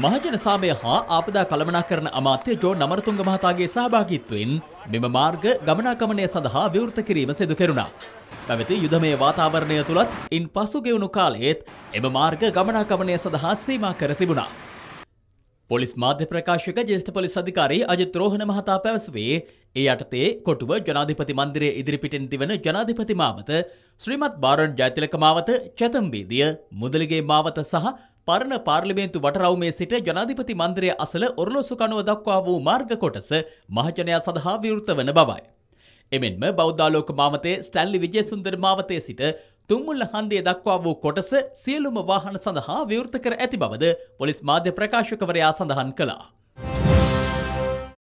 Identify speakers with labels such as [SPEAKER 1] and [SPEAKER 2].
[SPEAKER 1] මහජන සාමය හා ආපදා කළමනාකරන අමාත්‍ය ජෝ නමරතුංග මහතාගේ සහභාගිත්වයෙන් මෙම මාර්ග ගමනාගමනය සඳහා විවෘත කිරීම සිදු කෙරුණා. පැවති යුදමය වාතාවරණය තුළත් ඉන් පසු ගෙවුණු කාලයේත් එම මාර්ග ගමනාගමනය සඳහා සීමා කර තිබුණා. පොලිස් මාධ්‍ය ප්‍රකාශක ජේෂ්ඨ පොලිස් අධිකාරී අජිත් රෝහණ මහතා පැවසුවේ ඒ යටතේ කොටුව ජනාධිපති මන්දිරය ඉදිරිපිටෙන් තිවන ජනාධිපති මාවත ශ්‍රීමත් බාරන් ජයතිලක මාවත චතම් වීදිය මුදලිගේ මාවත සහ පරණ පාර්ලිමේන්තු වටරවුමේ සිට ජනාධිපති මන්දිරය අසල ඔරලෝසු කනුව දක්වා වූ මාර්ග කොටස මහජනයා සඳහා විවෘත වන බවයි. එමෙන්ම බෞද්ධාලෝක මාමතේ ස්ටැල්ලි විජේසුන්දර මාවතේ සිට තුම්මුල්ල හන්දිය දක්වා වූ කොටස සියලුම වාහන සඳහා විවෘත කර ඇති බවද පොලිස් මාධ්‍ය ප්‍රකාශකවරයා සඳහන් කළා.